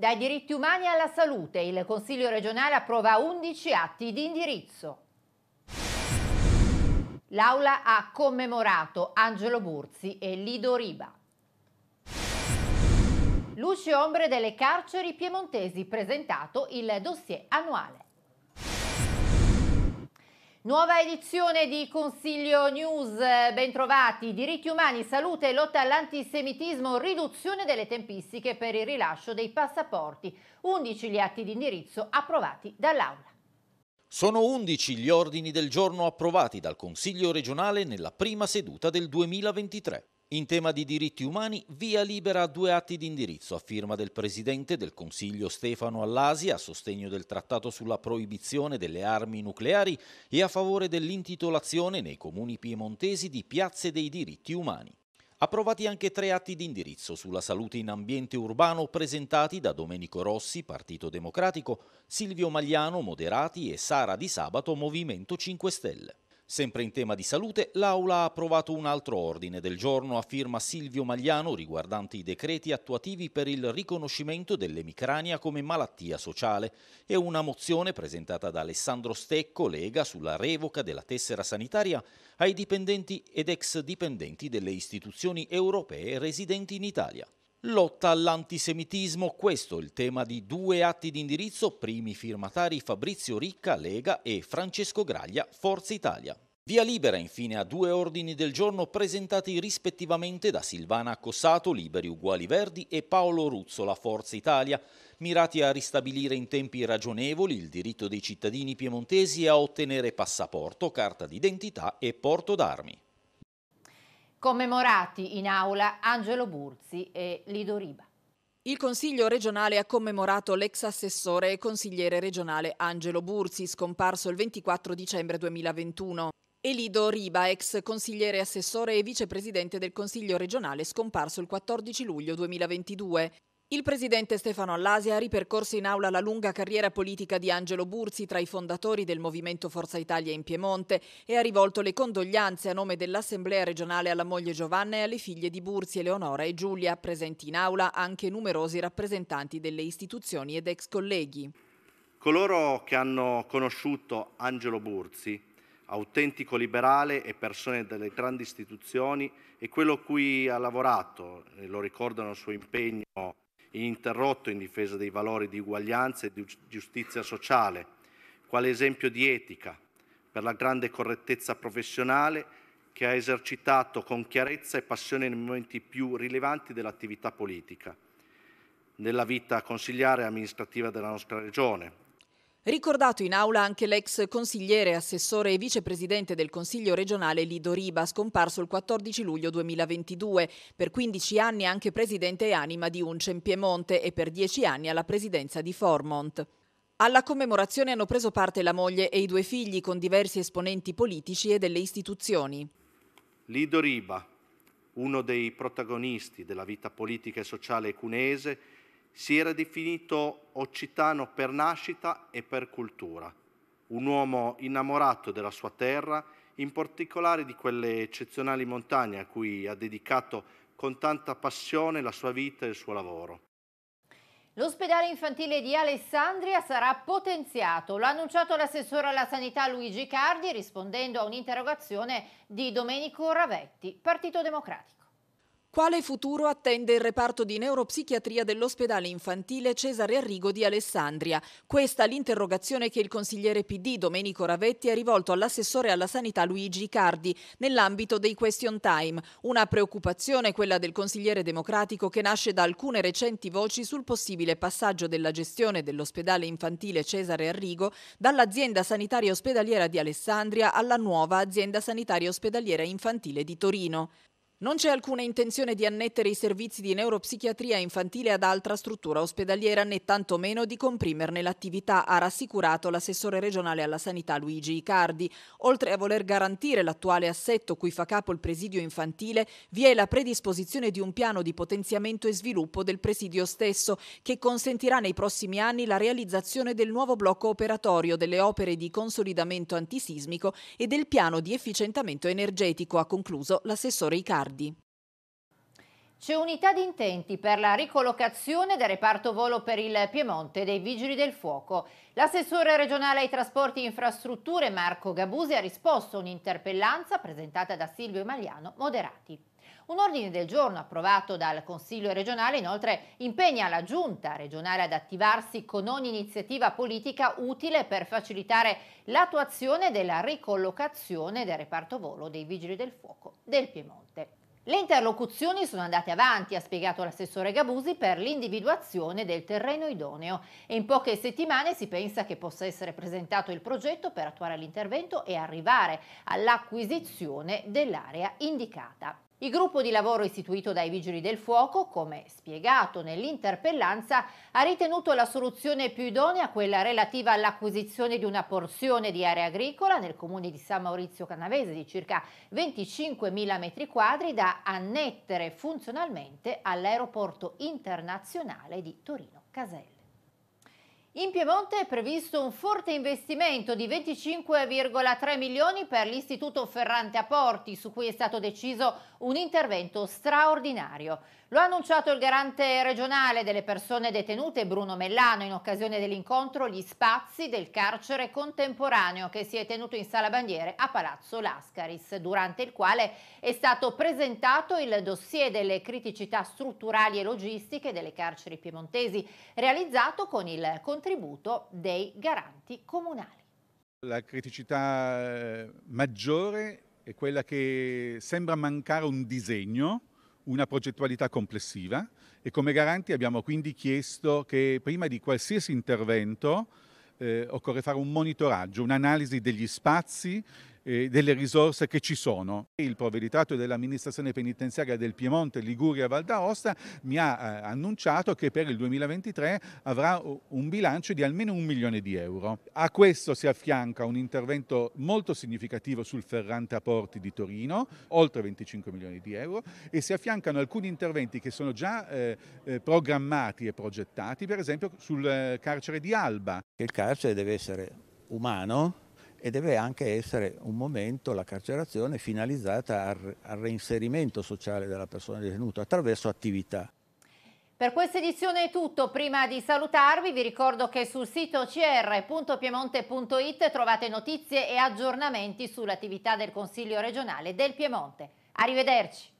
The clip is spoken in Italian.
Dai diritti umani alla salute, il Consiglio regionale approva 11 atti di indirizzo. L'Aula ha commemorato Angelo Burzi e Lido Riba. Luci e ombre delle carceri piemontesi presentato il dossier annuale. Nuova edizione di Consiglio News, bentrovati, diritti umani, salute, lotta all'antisemitismo, riduzione delle tempistiche per il rilascio dei passaporti, 11 gli atti di indirizzo approvati dall'Aula. Sono 11 gli ordini del giorno approvati dal Consiglio regionale nella prima seduta del 2023. In tema di diritti umani, via libera a due atti di indirizzo a firma del Presidente del Consiglio Stefano Allasi a sostegno del trattato sulla proibizione delle armi nucleari e a favore dell'intitolazione nei comuni piemontesi di piazze dei diritti umani. Approvati anche tre atti di indirizzo sulla salute in ambiente urbano presentati da Domenico Rossi, Partito Democratico, Silvio Magliano, Moderati e Sara Di Sabato, Movimento 5 Stelle. Sempre in tema di salute, l'Aula ha approvato un altro ordine del giorno a firma Silvio Magliano riguardante i decreti attuativi per il riconoscimento dell'emicrania come malattia sociale e una mozione presentata da Alessandro Stecco, Lega, sulla revoca della tessera sanitaria ai dipendenti ed ex dipendenti delle istituzioni europee residenti in Italia. Lotta all'antisemitismo, questo è il tema di due atti di indirizzo, primi firmatari Fabrizio Ricca, Lega e Francesco Graglia, Forza Italia. Via libera infine a due ordini del giorno presentati rispettivamente da Silvana Cossato, Liberi Uguali Verdi e Paolo Ruzzola, Forza Italia, mirati a ristabilire in tempi ragionevoli il diritto dei cittadini piemontesi a ottenere passaporto, carta d'identità e porto d'armi. Commemorati in aula Angelo Burzi e Lido Riba. Il Consiglio regionale ha commemorato l'ex assessore e consigliere regionale Angelo Burzi, scomparso il 24 dicembre 2021. Elido Riba, ex consigliere assessore e vicepresidente del Consiglio regionale, scomparso il 14 luglio 2022. Il presidente Stefano Allasia ha ripercorso in aula la lunga carriera politica di Angelo Burzi tra i fondatori del movimento Forza Italia in Piemonte e ha rivolto le condoglianze a nome dell'Assemblea regionale alla moglie Giovanna e alle figlie di Burzi, Eleonora e Giulia, presenti in aula anche numerosi rappresentanti delle istituzioni ed ex colleghi. Coloro che hanno conosciuto Angelo Burzi, autentico liberale e persone delle grandi istituzioni, e quello cui ha lavorato, lo ricordano il suo impegno ininterrotto in difesa dei valori di uguaglianza e di giustizia sociale, quale esempio di etica, per la grande correttezza professionale che ha esercitato con chiarezza e passione nei momenti più rilevanti dell'attività politica, nella vita consigliare e amministrativa della nostra Regione, Ricordato in aula anche l'ex consigliere, assessore e vicepresidente del Consiglio regionale Lido Riba, scomparso il 14 luglio 2022, per 15 anni anche presidente e anima di Uncem Piemonte e per 10 anni alla presidenza di Formont. Alla commemorazione hanno preso parte la moglie e i due figli con diversi esponenti politici e delle istituzioni. Lido Riba, uno dei protagonisti della vita politica e sociale cunese, si era definito occitano per nascita e per cultura, un uomo innamorato della sua terra, in particolare di quelle eccezionali montagne a cui ha dedicato con tanta passione la sua vita e il suo lavoro. L'ospedale infantile di Alessandria sarà potenziato, l'ha annunciato l'assessore alla sanità Luigi Cardi rispondendo a un'interrogazione di Domenico Ravetti, Partito Democratico. Quale futuro attende il reparto di neuropsichiatria dell'ospedale infantile Cesare Arrigo di Alessandria? Questa l'interrogazione che il consigliere PD Domenico Ravetti ha rivolto all'assessore alla sanità Luigi Cardi nell'ambito dei question time. Una preoccupazione quella del consigliere democratico che nasce da alcune recenti voci sul possibile passaggio della gestione dell'ospedale infantile Cesare Arrigo dall'azienda sanitaria ospedaliera di Alessandria alla nuova azienda sanitaria ospedaliera infantile di Torino. Non c'è alcuna intenzione di annettere i servizi di neuropsichiatria infantile ad altra struttura ospedaliera né tantomeno di comprimerne l'attività, ha rassicurato l'assessore regionale alla sanità Luigi Icardi. Oltre a voler garantire l'attuale assetto cui fa capo il presidio infantile, vi è la predisposizione di un piano di potenziamento e sviluppo del presidio stesso che consentirà nei prossimi anni la realizzazione del nuovo blocco operatorio, delle opere di consolidamento antisismico e del piano di efficientamento energetico, ha concluso l'assessore Icardi ritardi. C'è unità di intenti per la ricollocazione del reparto volo per il Piemonte dei Vigili del Fuoco. L'assessore regionale ai trasporti e infrastrutture Marco Gabusi ha risposto a un'interpellanza presentata da Silvio Emaliano Moderati. Un ordine del giorno approvato dal Consiglio regionale inoltre impegna la Giunta regionale ad attivarsi con ogni iniziativa politica utile per facilitare l'attuazione della ricollocazione del reparto volo dei Vigili del Fuoco del Piemonte. Le interlocuzioni sono andate avanti, ha spiegato l'assessore Gabusi, per l'individuazione del terreno idoneo e in poche settimane si pensa che possa essere presentato il progetto per attuare l'intervento e arrivare all'acquisizione dell'area indicata. Il gruppo di lavoro istituito dai Vigili del Fuoco, come spiegato nell'interpellanza, ha ritenuto la soluzione più idonea quella relativa all'acquisizione di una porzione di area agricola nel comune di San Maurizio Canavese di circa 25.000 m2 da annettere funzionalmente all'aeroporto internazionale di Torino Casella. In Piemonte è previsto un forte investimento di 25,3 milioni per l'Istituto Ferrante a Porti, su cui è stato deciso un intervento straordinario. Lo ha annunciato il garante regionale delle persone detenute Bruno Mellano in occasione dell'incontro Gli spazi del carcere contemporaneo che si è tenuto in sala bandiere a Palazzo Lascaris, durante il quale è stato presentato il dossier delle criticità strutturali e logistiche delle carceri piemontesi, realizzato con il contenuto contributo dei garanti comunali. La criticità eh, maggiore è quella che sembra mancare un disegno, una progettualità complessiva e come garanti abbiamo quindi chiesto che prima di qualsiasi intervento eh, occorre fare un monitoraggio, un'analisi degli spazi, delle risorse che ci sono. Il provveditato dell'amministrazione penitenziaria del Piemonte, Liguria, e Val d'Aosta mi ha eh, annunciato che per il 2023 avrà un bilancio di almeno un milione di euro. A questo si affianca un intervento molto significativo sul Ferrante a Porti di Torino, oltre 25 milioni di euro, e si affiancano alcuni interventi che sono già eh, eh programmati e progettati, per esempio sul eh, carcere di Alba. Il carcere deve essere umano, e deve anche essere un momento, la carcerazione, finalizzata al, al reinserimento sociale della persona detenuta attraverso attività. Per questa edizione è tutto, prima di salutarvi vi ricordo che sul sito cr.piemonte.it trovate notizie e aggiornamenti sull'attività del Consiglio regionale del Piemonte. Arrivederci!